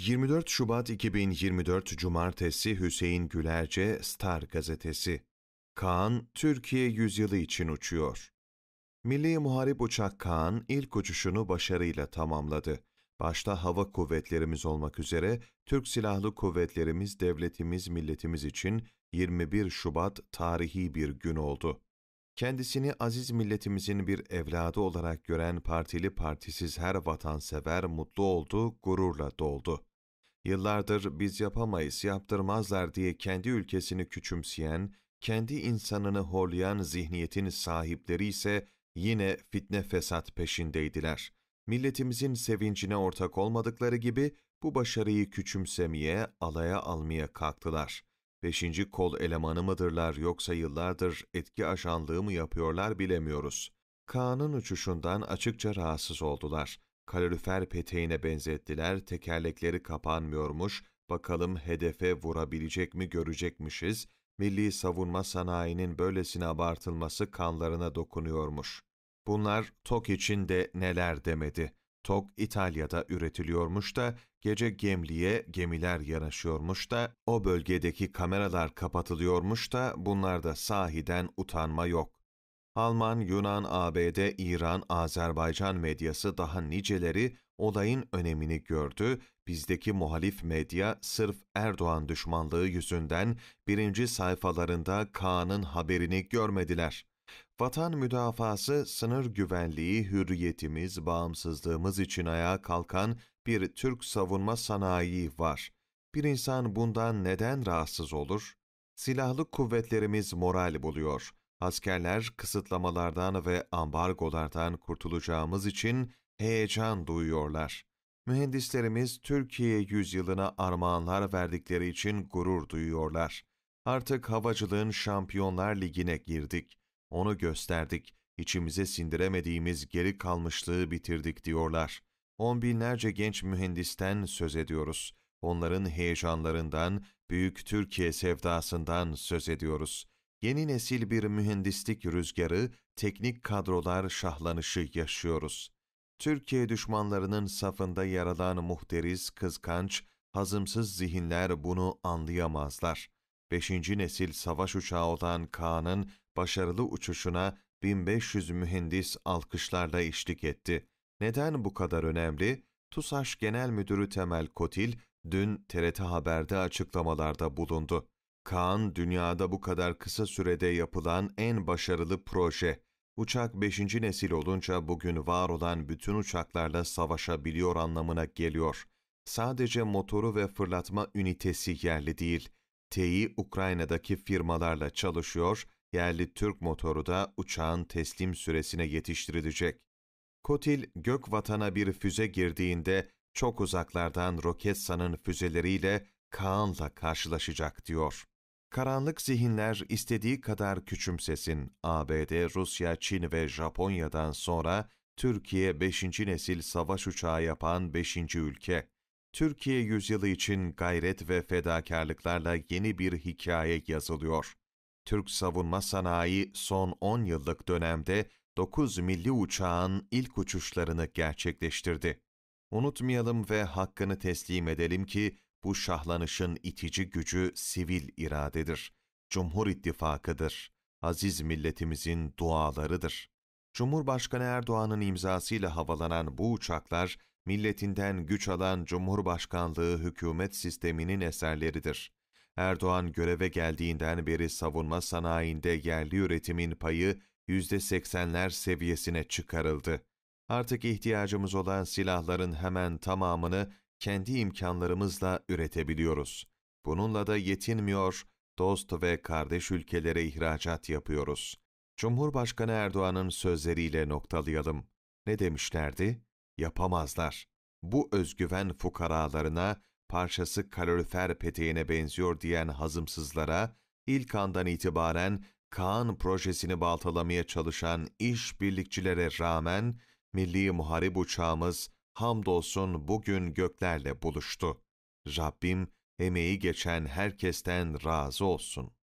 24 Şubat 2024 Cumartesi Hüseyin Gülerce Star Gazetesi Kaan, Türkiye yüzyılı için uçuyor. Milli Muharip Uçak Kaan ilk uçuşunu başarıyla tamamladı. Başta hava kuvvetlerimiz olmak üzere Türk Silahlı Kuvvetlerimiz devletimiz milletimiz için 21 Şubat tarihi bir gün oldu. Kendisini aziz milletimizin bir evladı olarak gören partili partisiz her vatansever mutlu oldu, gururla doldu yıllardır biz yapamayız, yaptırmazlar diye kendi ülkesini küçümseyen, kendi insanını horlayan zihniyetin sahipleri ise yine fitne fesat peşindeydiler. Milletimizin sevincine ortak olmadıkları gibi bu başarıyı küçümsemeye, alaya almaya kalktılar. Beşinci kol elemanı mıdırlar yoksa yıllardır etki aşanlığı mı yapıyorlar bilemiyoruz. Kaan'ın uçuşundan açıkça rahatsız oldular kalorifer peteğine benzettiler, tekerlekleri kapanmıyormuş, bakalım hedefe vurabilecek mi görecekmişiz, milli savunma sanayinin böylesine abartılması kanlarına dokunuyormuş. Bunlar TOK için de neler demedi. TOK İtalya'da üretiliyormuş da, gece gemliğe gemiler yanaşıyormuş da, o bölgedeki kameralar kapatılıyormuş da, bunlarda sahiden utanma yok. Alman, Yunan, ABD, İran, Azerbaycan medyası daha niceleri olayın önemini gördü, bizdeki muhalif medya sırf Erdoğan düşmanlığı yüzünden birinci sayfalarında Kaan'ın haberini görmediler. Vatan müdafası, sınır güvenliği, hürriyetimiz, bağımsızlığımız için ayağa kalkan bir Türk savunma sanayi var. Bir insan bundan neden rahatsız olur? Silahlı kuvvetlerimiz moral buluyor askerler kısıtlamalardan ve ambargolardan kurtulacağımız için heyecan duyuyorlar. Mühendislerimiz Türkiye yüzyılına armağanlar verdikleri için gurur duyuyorlar. Artık havacılığın Şampiyonlar Ligi'ne girdik. Onu gösterdik. içimize sindiremediğimiz geri kalmışlığı bitirdik diyorlar. On binlerce genç mühendisten söz ediyoruz. Onların heyecanlarından, büyük Türkiye sevdasından söz ediyoruz.'' Yeni nesil bir mühendislik rüzgarı, teknik kadrolar şahlanışı yaşıyoruz. Türkiye düşmanlarının safında yer alan muhteriz, kıskanç, hazımsız zihinler bunu anlayamazlar. Beşinci nesil savaş uçağı olan Kaan'ın başarılı uçuşuna 1500 mühendis alkışlarla eşlik etti. Neden bu kadar önemli? TUSAŞ Genel Müdürü Temel Kotil dün TRT Haber'de açıklamalarda bulundu. Kaan dünyada bu kadar kısa sürede yapılan en başarılı proje. Uçak 5. nesil olunca bugün var olan bütün uçaklarla savaşabiliyor anlamına geliyor. Sadece motoru ve fırlatma ünitesi yerli değil. TEİ Ukrayna'daki firmalarla çalışıyor, yerli Türk motoru da uçağın teslim süresine yetiştirilecek. Kotil, gök vatana bir füze girdiğinde çok uzaklardan Roketsan'ın füzeleriyle Kaan'la karşılaşacak diyor. Karanlık zihinler istediği kadar küçümsesin. ABD, Rusya, Çin ve Japonya'dan sonra Türkiye 5. nesil savaş uçağı yapan 5. ülke. Türkiye yüzyılı için gayret ve fedakarlıklarla yeni bir hikaye yazılıyor. Türk savunma sanayi son 10 yıllık dönemde 9 milli uçağın ilk uçuşlarını gerçekleştirdi. Unutmayalım ve hakkını teslim edelim ki bu şahlanışın itici gücü sivil iradedir. Cumhur İttifakı'dır. Aziz milletimizin dualarıdır. Cumhurbaşkanı Erdoğan'ın imzasıyla havalanan bu uçaklar, milletinden güç alan Cumhurbaşkanlığı hükümet sisteminin eserleridir. Erdoğan göreve geldiğinden beri savunma sanayinde yerli üretimin payı %80'ler seviyesine çıkarıldı. Artık ihtiyacımız olan silahların hemen tamamını kendi imkanlarımızla üretebiliyoruz. Bununla da yetinmiyor, dost ve kardeş ülkelere ihracat yapıyoruz. Cumhurbaşkanı Erdoğan'ın sözleriyle noktalayalım. Ne demişlerdi? Yapamazlar. Bu özgüven fukaralarına, parçası kalorifer peteğine benziyor diyen hazımsızlara, ilk andan itibaren Kaan projesini baltalamaya çalışan işbirlikçilere rağmen milli muharip uçağımız hamdolsun bugün göklerle buluştu. Rabbim emeği geçen herkesten razı olsun.